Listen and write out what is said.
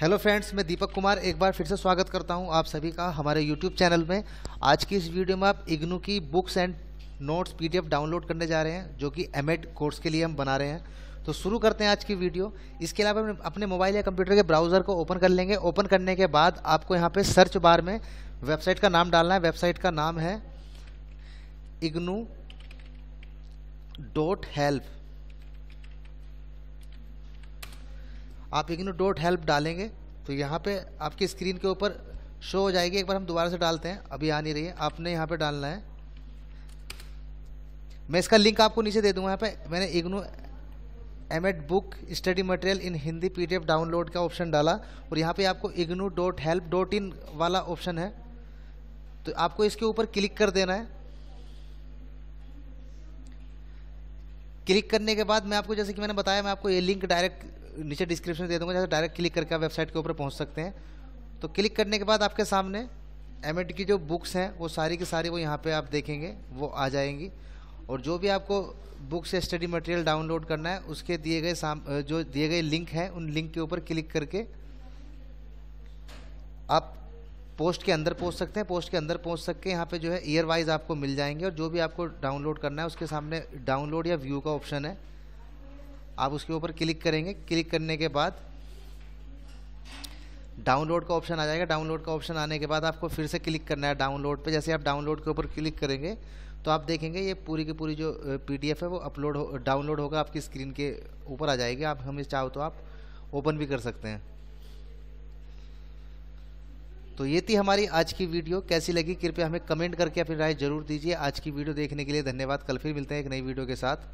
hello friends मैं दीपक कुमार एक बार फिर से स्वागत करता हूं आप सभी का हमारे यूट्यूब चैनल में आज की इस वीडियो में आप इग्नू की books and notes PDF download करने जा रहे हैं जो कि एमएड कोर्स के लिए हम बना रहे हैं तो शुरू करते हैं आज की वीडियो इसके अलावा अपने मोबाइल या कंप्यूटर के ब्राउज़र को ओपन कर लेंगे ओपन करने के बाद आपको यहाँ पर सर्च बार में वेबसाइट का नाम डालना है वेबसाइट का नाम है इग्नू डॉट हेल्प आप इग्नो डॉट हेल्प डालेंगे तो यहाँ पे आपकी स्क्रीन के ऊपर शो हो जाएगी एक बार हम दोबारा से डालते हैं अभी आ नहीं रही है आपने यहाँ पे डालना है मैं इसका लिंक आपको नीचे दे दूंगा यहाँ पे मैंने IGNOU M Ed book study material in Hindi PDF download का ऑप्शन डाला और यहाँ पे आपको IGNOU dot help dot in वाला ऑप्शन है तो आपको इसके ऊपर क्लिक कर देना है क्लिक करने के बाद मैं आपको जैसे कि मैंने बताया मैं आपको ये लिंक डायरेक्ट नीचे डिस्क्रिप्शन दे दूंगा जहाँ डायरेक्ट क्लिक करके आप वेबसाइट के ऊपर पहुँच सकते हैं तो क्लिक करने के बाद आपके सामने एम की जो बुक्स हैं वो सारी की सारी वो यहाँ पर आप देखेंगे वो आ जाएंगी और जो भी आपको बुक्स या स्टडी मटेरियल डाउनलोड करना है उसके दिए गए साम जो दिए गए लिंक हैं उन लिंक के ऊपर क्लिक करके आप पोस्ट के अंदर पहुंच सकते हैं पोस्ट के अंदर पहुंच के यहाँ पे जो है ईयर वाइज आपको मिल जाएंगे और जो भी आपको डाउनलोड करना है उसके सामने डाउनलोड या व्यू का ऑप्शन है आप उसके ऊपर क्लिक करेंगे क्लिक करने के बाद डाउनलोड का ऑप्शन आ जाएगा डाउनलोड का ऑप्शन आने के बाद आपको फिर से क्लिक करना है डाउनलोड पे जैसे आप डाउनलोड के ऊपर क्लिक करेंगे तो आप देखेंगे ये पूरी की पूरी जो पीडीएफ है वो अपलोड हो डाउनलोड होगा आपकी स्क्रीन के ऊपर आ जाएगी आप हमें चाहो तो आप ओपन भी कर सकते हैं तो ये थी हमारी आज की वीडियो कैसी लगी कृपया हमें कमेंट करके अपनी राय जरूर दीजिए आज की वीडियो देखने के लिए धन्यवाद कल फिर मिलते हैं एक नई वीडियो के साथ